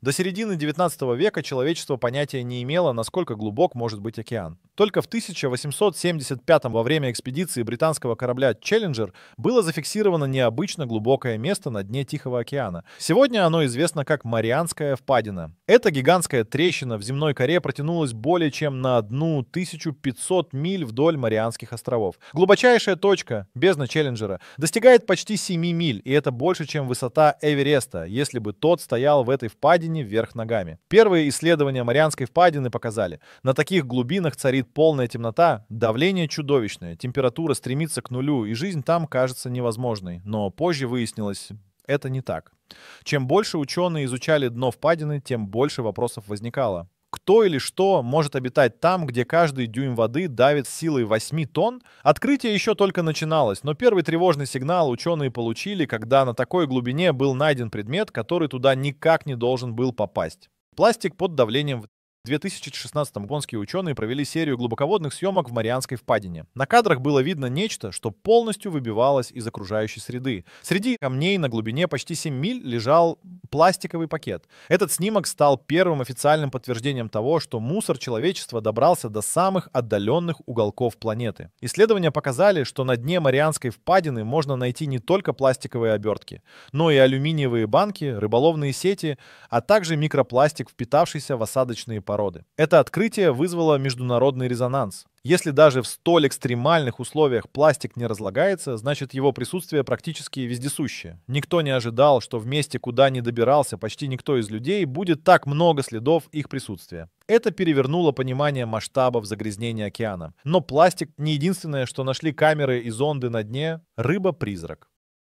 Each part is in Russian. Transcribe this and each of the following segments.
До середины 19 века человечество понятия не имело, насколько глубок может быть океан. Только в 1875 во время экспедиции британского корабля «Челленджер» было зафиксировано необычно глубокое место на дне Тихого океана. Сегодня оно известно как Марианская впадина. Эта гигантская трещина в земной коре протянулась более чем на 1500 миль вдоль Марианских островов. Глубочайшая точка, бездна Челленджера, достигает почти 7 миль, и это больше, чем высота Эвереста, если бы тот стоял в этой впадине впадине вверх ногами. Первые исследования Марианской впадины показали, на таких глубинах царит полная темнота, давление чудовищное, температура стремится к нулю, и жизнь там кажется невозможной. Но позже выяснилось, это не так. Чем больше ученые изучали дно впадины, тем больше вопросов возникало кто или что может обитать там, где каждый дюйм воды давит силой 8 тонн? Открытие еще только начиналось, но первый тревожный сигнал ученые получили, когда на такой глубине был найден предмет, который туда никак не должен был попасть. Пластик под давлением 2016 гонские ученые провели серию глубоководных съемок в Марианской впадине. На кадрах было видно нечто, что полностью выбивалось из окружающей среды. Среди камней на глубине почти 7 миль лежал пластиковый пакет. Этот снимок стал первым официальным подтверждением того, что мусор человечества добрался до самых отдаленных уголков планеты. Исследования показали, что на дне Марианской впадины можно найти не только пластиковые обертки, но и алюминиевые банки, рыболовные сети, а также микропластик, впитавшийся в осадочные породы народы. Это открытие вызвало международный резонанс. Если даже в столь экстремальных условиях пластик не разлагается, значит его присутствие практически вездесущее. Никто не ожидал, что в месте, куда не добирался почти никто из людей, будет так много следов их присутствия. Это перевернуло понимание масштабов загрязнения океана. Но пластик не единственное, что нашли камеры и зонды на дне. Рыба-призрак.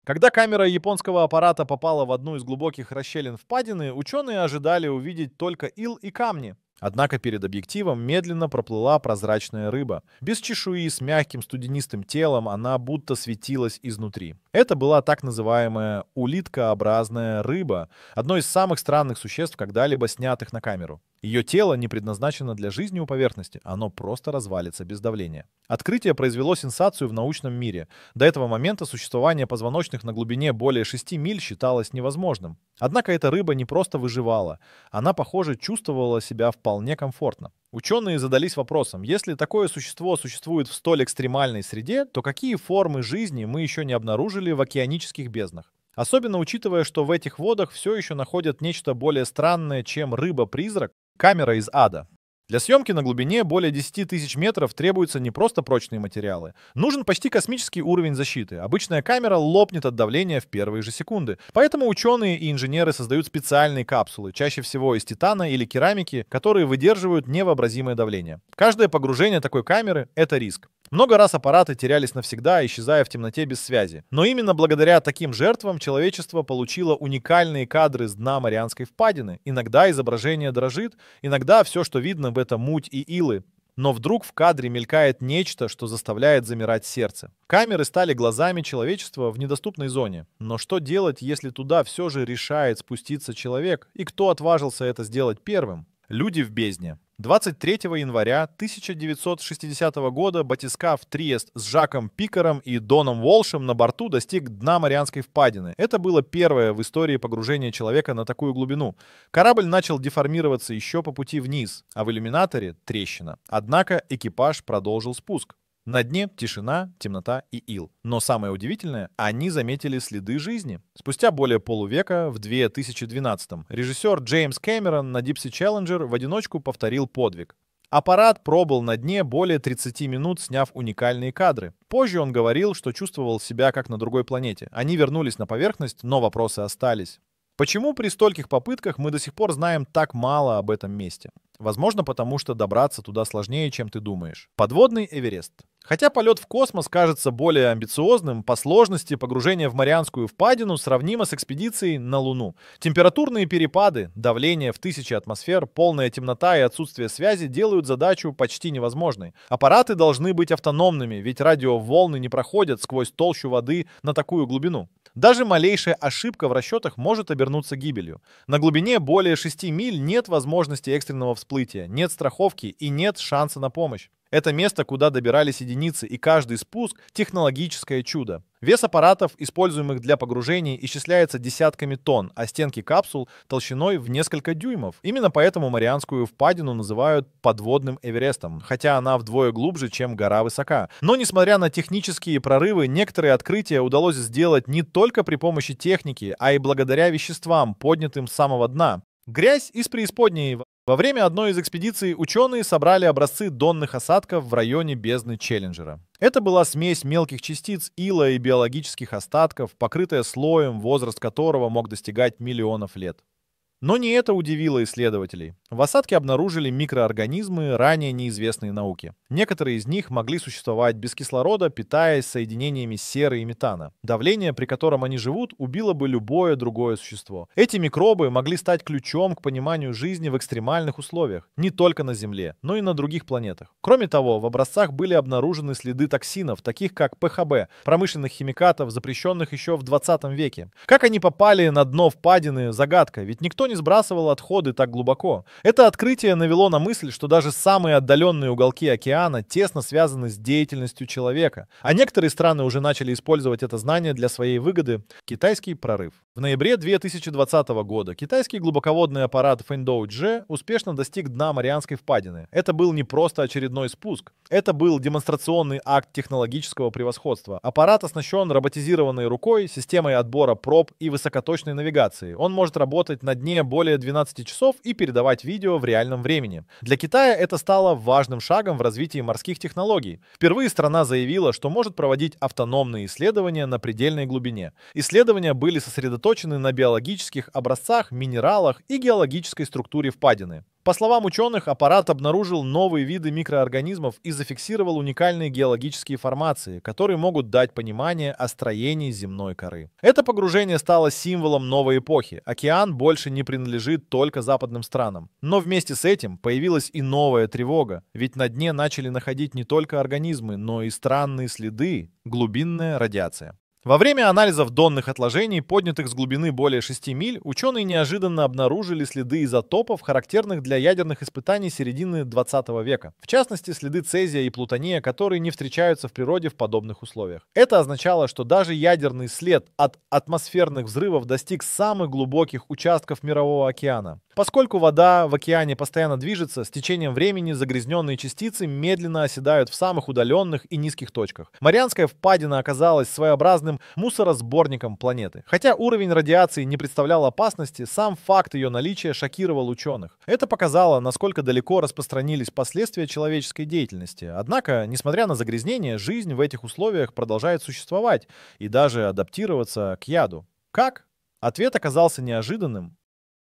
Когда камера японского аппарата попала в одну из глубоких расщелин впадины, ученые ожидали увидеть только ил и камни. Однако перед объективом медленно проплыла прозрачная рыба. Без чешуи, с мягким студенистым телом, она будто светилась изнутри. Это была так называемая улиткообразная рыба, одно из самых странных существ, когда-либо снятых на камеру. Ее тело не предназначено для жизни у поверхности, оно просто развалится без давления. Открытие произвело сенсацию в научном мире. До этого момента существование позвоночных на глубине более 6 миль считалось невозможным. Однако эта рыба не просто выживала, она, похоже, чувствовала себя вполне комфортно. Ученые задались вопросом, если такое существо существует в столь экстремальной среде, то какие формы жизни мы еще не обнаружили в океанических безднах? Особенно учитывая, что в этих водах все еще находят нечто более странное, чем рыба-призрак, камера из ада. Для съемки на глубине более 10 тысяч метров требуются не просто прочные материалы. Нужен почти космический уровень защиты. Обычная камера лопнет от давления в первые же секунды. Поэтому ученые и инженеры создают специальные капсулы, чаще всего из титана или керамики, которые выдерживают невообразимое давление. Каждое погружение такой камеры — это риск. Много раз аппараты терялись навсегда, исчезая в темноте без связи. Но именно благодаря таким жертвам человечество получило уникальные кадры с дна Марианской впадины. Иногда изображение дрожит, иногда все, что видно, в это муть и илы. Но вдруг в кадре мелькает нечто, что заставляет замирать сердце. Камеры стали глазами человечества в недоступной зоне. Но что делать, если туда все же решает спуститься человек? И кто отважился это сделать первым? Люди в бездне. 23 января 1960 года батискаф «Триест» с Жаком Пикером и Доном Волшем на борту достиг дна Марианской впадины. Это было первое в истории погружение человека на такую глубину. Корабль начал деформироваться еще по пути вниз, а в иллюминаторе — трещина. Однако экипаж продолжил спуск. На дне тишина, темнота и ил. Но самое удивительное, они заметили следы жизни. Спустя более полувека, в 2012-м, режиссер Джеймс Кэмерон на Дипси Челленджер в одиночку повторил подвиг. Аппарат пробыл на дне более 30 минут, сняв уникальные кадры. Позже он говорил, что чувствовал себя как на другой планете. Они вернулись на поверхность, но вопросы остались. Почему при стольких попытках мы до сих пор знаем так мало об этом месте? Возможно, потому что добраться туда сложнее, чем ты думаешь. Подводный Эверест. Хотя полет в космос кажется более амбициозным, по сложности погружение в Марианскую впадину сравнимо с экспедицией на Луну. Температурные перепады, давление в тысячи атмосфер, полная темнота и отсутствие связи делают задачу почти невозможной. Аппараты должны быть автономными, ведь радиоволны не проходят сквозь толщу воды на такую глубину. Даже малейшая ошибка в расчетах может обернуться гибелью. На глубине более 6 миль нет возможности экстренного всплытия, нет страховки и нет шанса на помощь. Это место, куда добирались единицы, и каждый спуск — технологическое чудо. Вес аппаратов, используемых для погружений, исчисляется десятками тонн, а стенки капсул — толщиной в несколько дюймов. Именно поэтому Марианскую впадину называют подводным Эверестом, хотя она вдвое глубже, чем гора высока. Но, несмотря на технические прорывы, некоторые открытия удалось сделать не только при помощи техники, а и благодаря веществам, поднятым с самого дна. Грязь из преисподней во время одной из экспедиций ученые собрали образцы донных осадков в районе бездны Челленджера. Это была смесь мелких частиц ила и биологических остатков, покрытая слоем, возраст которого мог достигать миллионов лет. Но не это удивило исследователей. В осадке обнаружили микроорганизмы, ранее неизвестные науке. Некоторые из них могли существовать без кислорода, питаясь соединениями серы и метана. Давление, при котором они живут, убило бы любое другое существо. Эти микробы могли стать ключом к пониманию жизни в экстремальных условиях, не только на Земле, но и на других планетах. Кроме того, в образцах были обнаружены следы токсинов, таких как ПХБ, промышленных химикатов, запрещенных еще в 20 веке. Как они попали на дно впадины – загадка, ведь никто никто не сбрасывал отходы так глубоко. Это открытие навело на мысль, что даже самые отдаленные уголки океана тесно связаны с деятельностью человека. А некоторые страны уже начали использовать это знание для своей выгоды. Китайский прорыв. В ноябре 2020 года китайский глубоководный аппарат Фэндоу Дже успешно достиг дна Марианской впадины. Это был не просто очередной спуск. Это был демонстрационный акт технологического превосходства. Аппарат оснащен роботизированной рукой, системой отбора проб и высокоточной навигацией. Он может работать на дне более 12 часов и передавать видео в реальном времени. Для Китая это стало важным шагом в развитии морских технологий. Впервые страна заявила, что может проводить автономные исследования на предельной глубине. Исследования были сосредоточены сосредоточены на биологических образцах, минералах и геологической структуре впадины. По словам ученых, аппарат обнаружил новые виды микроорганизмов и зафиксировал уникальные геологические формации, которые могут дать понимание о строении земной коры. Это погружение стало символом новой эпохи. Океан больше не принадлежит только западным странам. Но вместе с этим появилась и новая тревога, ведь на дне начали находить не только организмы, но и странные следы, глубинная радиация. Во время анализов донных отложений, поднятых с глубины более 6 миль, ученые неожиданно обнаружили следы изотопов, характерных для ядерных испытаний середины 20 века. В частности, следы цезия и плутония, которые не встречаются в природе в подобных условиях. Это означало, что даже ядерный след от атмосферных взрывов достиг самых глубоких участков Мирового океана. Поскольку вода в океане постоянно движется, с течением времени загрязненные частицы медленно оседают в самых удаленных и низких точках. Марианская впадина оказалась своеобразным главным мусоросборником планеты. Хотя уровень радиации не представлял опасности, сам факт ее наличия шокировал ученых. Это показало, насколько далеко распространились последствия человеческой деятельности. Однако, несмотря на загрязнение, жизнь в этих условиях продолжает существовать и даже адаптироваться к яду. Как? Ответ оказался неожиданным.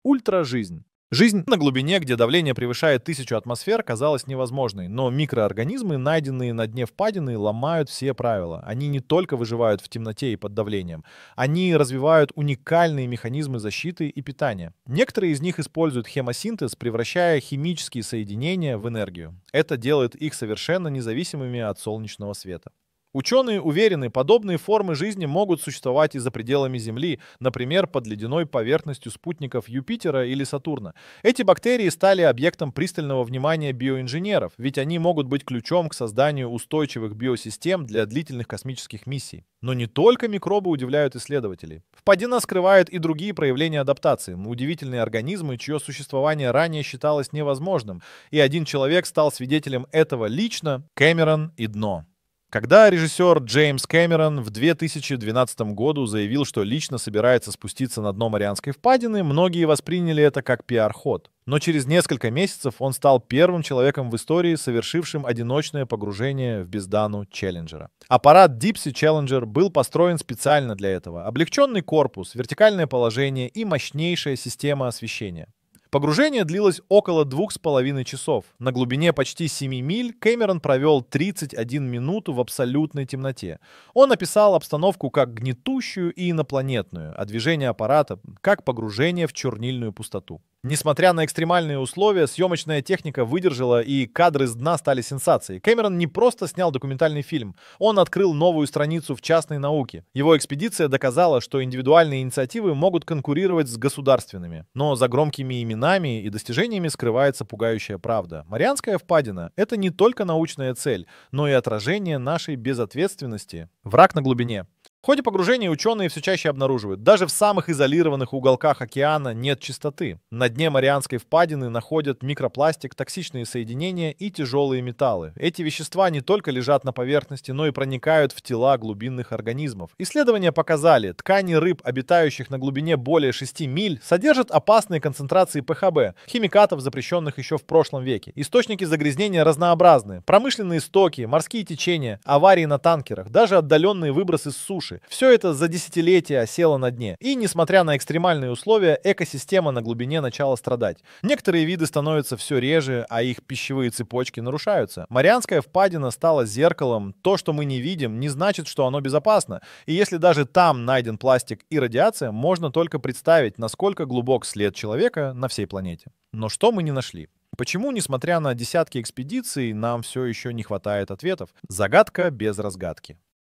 Ультражизнь. Жизнь на глубине, где давление превышает тысячу атмосфер, казалась невозможной, но микроорганизмы, найденные на дне впадины, ломают все правила. Они не только выживают в темноте и под давлением, они развивают уникальные механизмы защиты и питания. Некоторые из них используют хемосинтез, превращая химические соединения в энергию. Это делает их совершенно независимыми от солнечного света. Ученые уверены, подобные формы жизни могут существовать и за пределами Земли, например, под ледяной поверхностью спутников Юпитера или Сатурна. Эти бактерии стали объектом пристального внимания биоинженеров, ведь они могут быть ключом к созданию устойчивых биосистем для длительных космических миссий. Но не только микробы удивляют исследователей. Впадина скрывает и другие проявления адаптации, удивительные организмы, чье существование ранее считалось невозможным, и один человек стал свидетелем этого лично, Кэмерон и дно. Когда режиссер Джеймс Кэмерон в 2012 году заявил, что лично собирается спуститься на дно Марианской впадины, многие восприняли это как пиар-ход. Но через несколько месяцев он стал первым человеком в истории, совершившим одиночное погружение в бездну Челленджера. Аппарат Dipsy Challenger был построен специально для этого. Облегченный корпус, вертикальное положение и мощнейшая система освещения. Погружение длилось около двух с половиной часов. На глубине почти 7 миль Кэмерон провел 31 минуту в абсолютной темноте. Он описал обстановку как гнетущую и инопланетную, а движение аппарата как погружение в чернильную пустоту. Несмотря на экстремальные условия, съемочная техника выдержала, и кадры с дна стали сенсацией. Кэмерон не просто снял документальный фильм, он открыл новую страницу в частной науке. Его экспедиция доказала, что индивидуальные инициативы могут конкурировать с государственными. Но за громкими именами и достижениями скрывается пугающая правда. Марианская впадина — это не только научная цель, но и отражение нашей безответственности. Враг на глубине. В ходе погружения ученые все чаще обнаруживают, даже в самых изолированных уголках океана нет чистоты. На дне Марианской впадины находят микропластик, токсичные соединения и тяжелые металлы. Эти вещества не только лежат на поверхности, но и проникают в тела глубинных организмов. Исследования показали, ткани рыб, обитающих на глубине более 6 миль, содержат опасные концентрации ПХБ, химикатов, запрещенных еще в прошлом веке. Источники загрязнения разнообразны. Промышленные стоки, морские течения, аварии на танкерах, даже отдаленные выбросы с суши суши. Все это за десятилетия осело на дне. И, несмотря на экстремальные условия, экосистема на глубине начала страдать. Некоторые виды становятся все реже, а их пищевые цепочки нарушаются. Марианская впадина стала зеркалом. То, что мы не видим, не значит, что оно безопасно. И если даже там найден пластик и радиация, можно только представить, насколько глубок след человека на всей планете. Но что мы не нашли? Почему, несмотря на десятки экспедиций, нам все еще не хватает ответов? Загадка без разгадки.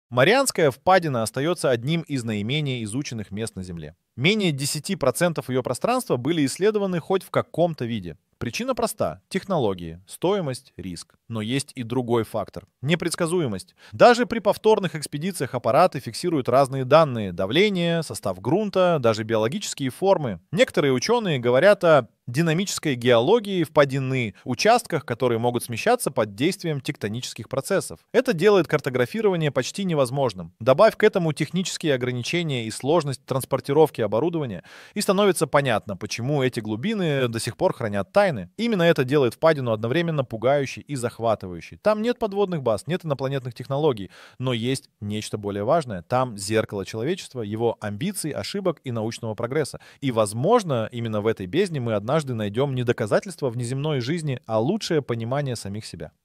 Марианская впадина остается одним из наименее изученных мест на Земле. Менее 10% ее пространства были исследованы хоть в каком-то виде. Причина проста – технологии, стоимость, риск. Но есть и другой фактор – непредсказуемость. Даже при повторных экспедициях аппараты фиксируют разные данные – давление, состав грунта, даже биологические формы. Некоторые ученые говорят о динамической геологии в падины участках, которые могут смещаться под действием тектонических процессов. Это делает картографирование почти невозможным. Добавь к этому технические ограничения и сложность транспортировки оборудования, и становится понятно, почему эти глубины до сих пор хранят тайны. Именно это делает впадину одновременно пугающей и захватывающей. Там нет подводных баз, нет инопланетных технологий, но есть нечто более важное. Там зеркало человечества, его амбиций, ошибок и научного прогресса. И, возможно, именно в этой бездне мы однажды однажды найдем не доказательства внеземной жизни, а лучшее понимание самих себя.